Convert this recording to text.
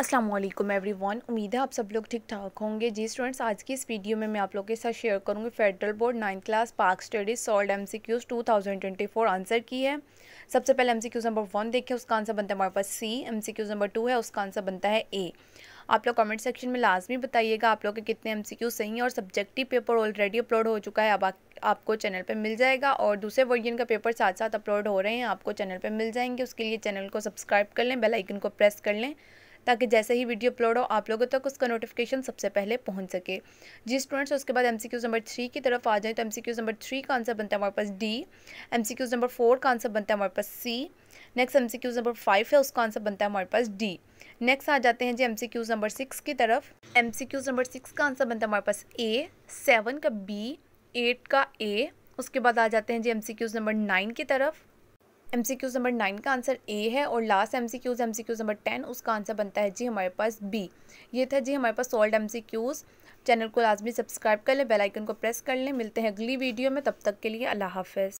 अस्सलाम वालेकुम वन उम्मीद है आप सब लोग ठीक ठाक होंगे जी स्टूडेंट्स आज की इस वीडियो में मैं आप लोगों के साथ शेयर करूंगी federal board ninth class Pak studies solved M C Qs two thousand twenty four answer key है सबसे पहले M C Qs number one देखें उसका आंसर बनता है हमारे पास C M C Qs number two है उसका आंसर बनता है ए आप लोग कमेंट सेक्शन में लाजमी बताइएगा आप लोग के कितने एम सी क्यू सही हैं और सब्जेक्टिव पेपर ऑलरेडी अपलोड हो चुका है अब आप, आपको चैनल पर मिल जाएगा और दूसरे वर्जन का पेपर साथ साथ अपलोड हो रहे हैं आपको चैनल पर मिल जाएंगे उसके लिए चैनल को सब्सक्राइब कर लें बेल आइकन को प्रेस कर लें ताकि जैसे ही वीडियो अपलोड हो आप लोगों तक उसका नोटिफिकेशन सबसे पहले पहुँच सके जी स्टूडेंट्स उसके बाद एम नंबर थ्री की तरफ आ जाएँ तो एम नंबर थ्री का आंसर बनता है हमारे पास डी एम नंबर फोर का आंसर बनता है हमारे पास C next M number five है उसका आंसर बनता है हमारे पास डी नेक्स्ट आ जाते हैं जी एम नंबर सिक्स की तरफ एम नंबर सिक्स का आंसर बनता है हमारे पास ए सेवन का बी एट का ए उसके बाद आ जाते हैं जी एम नंबर नाइन की तरफ M C Qs number nine का आंसर ए है और last M C Qs M C Qs number ten उसका आंसर बनता है जी हमारे पास बी ये था जी हमारे पास solved M C Qs channel को लाजमी सब्सक्राइब कर लें बेल आइकन को प्रेस कर लें मिलते हैं अगली वीडियो में तब तक के लिए अल्लाह हाफिज़